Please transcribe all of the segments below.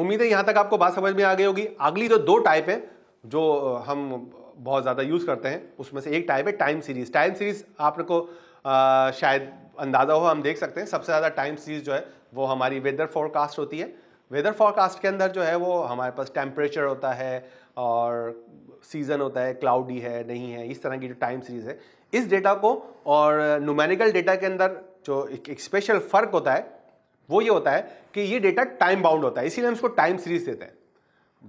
उम्मीद है यहाँ तक आपको बात समझ में आ गई होगी अगली जो दो टाइप है जो हम बहुत ज़्यादा यूज़ करते हैं उसमें से एक टाइप है टाइम सीरीज टाइम सीरीज आपको शायद अंदाज़ा हो हम देख सकते हैं सबसे ज़्यादा टाइम सीरीज जो है वो हमारी वेदर फॉरकास्ट होती है वेदर फॉरकास्ट के अंदर जो है वो हमारे पास टेम्परेचर होता है और सीज़न होता है क्लाउडी है नहीं है इस तरह की जो टाइम सीरीज़ है इस डेटा को और नुमेरिकल डेटा के अंदर जो एक स्पेशल फ़र्क होता है वो ये होता है कि ये डेटा टाइम बाउंड होता है इसीलिए हम इसको टाइम सीरीज देते हैं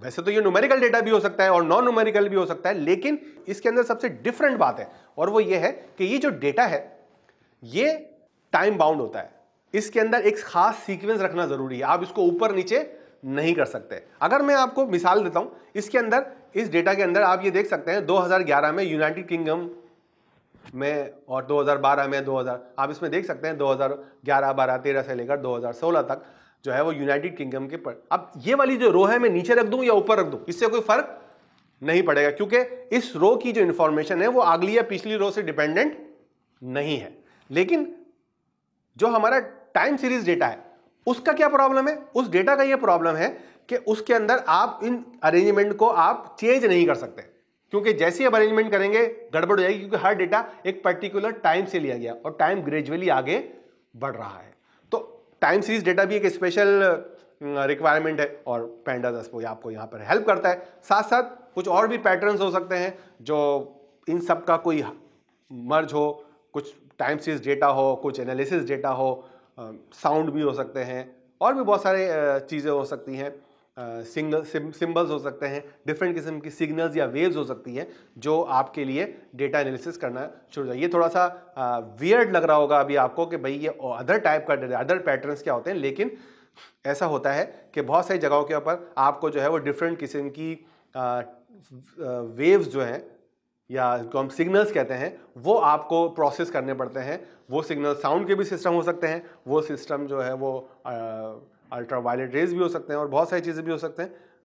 वैसे तो ये न्यूमेरिकल डेटा भी हो सकता है और नॉन न्यूमेरिकल भी हो सकता है लेकिन इसके अंदर सबसे डिफरेंट बात है और वो ये है कि ये जो डेटा है ये टाइम बाउंड होता है इसके अंदर एक खास सीक्वेंस रखना जरूरी है आप इसको ऊपर नीचे नहीं कर सकते अगर मैं आपको मिसाल देता हूं इसके अंदर इस डेटा के अंदर आप ये देख सकते हैं 2011 में यूनाइटेड किंगडम में और 2012 में 2000 आप इसमें देख सकते हैं 2011 12 13 से लेकर 2016 तक जो है वो यूनाइटेड किंगडम के पर अब ये वाली जो रो है मैं नीचे रख दूं या ऊपर रख दूं इससे कोई फर्क नहीं पड़ेगा क्योंकि इस रो की जो इंफॉर्मेशन है वो अगली या पिछली रो से डिपेंडेंट नहीं है लेकिन जो हमारा टाइम सीरीज डेटा है उसका क्या प्रॉब्लम है उस डेटा का यह प्रॉब्लम है कि उसके अंदर आप इन अरेंजमेंट को आप चेंज नहीं कर सकते क्योंकि जैसे अब अरेंजमेंट करेंगे गड़बड़ हो जाएगी क्योंकि हर डेटा एक पर्टिकुलर टाइम से लिया गया और टाइम ग्रेजुअली आगे बढ़ रहा है तो टाइम सीरीज डेटा भी एक स्पेशल रिक्वायरमेंट है और पैंडास आपको यहाँ पर हेल्प करता है साथ साथ कुछ और भी पैटर्न्स हो सकते हैं जो इन सब का कोई मर्ज हो कुछ टाइम सीरीज डेटा हो कुछ एनालिसिस डेटा हो साउंड भी हो सकते हैं और भी बहुत सारे चीज़ें हो सकती हैं सिंगल सिम्बल्स हो सकते हैं डिफरेंट किस्म की सिग्नल्स या वेव्स हो सकती हैं जो आपके लिए डेटा एनालिसिस करना शुरू हो जाए ये थोड़ा सा वियर्ड लग रहा होगा अभी आपको कि भाई ये अदर टाइप का अदर पैटर्न्स क्या होते हैं लेकिन ऐसा होता है कि बहुत सारी जगहों के ऊपर आपको जो है वो डिफरेंट किस्म की वेव्स जो हैं या जो हम सिग्नल्स कहते हैं वो आपको प्रोसेस करने पड़ते हैं वो सिग्नल साउंड के भी सिस्टम हो सकते हैं वो सिस्टम जो है वो अल्ट्रा वायलेट रेज भी हो सकते हैं और बहुत सारी चीज़ें भी हो सकते हैं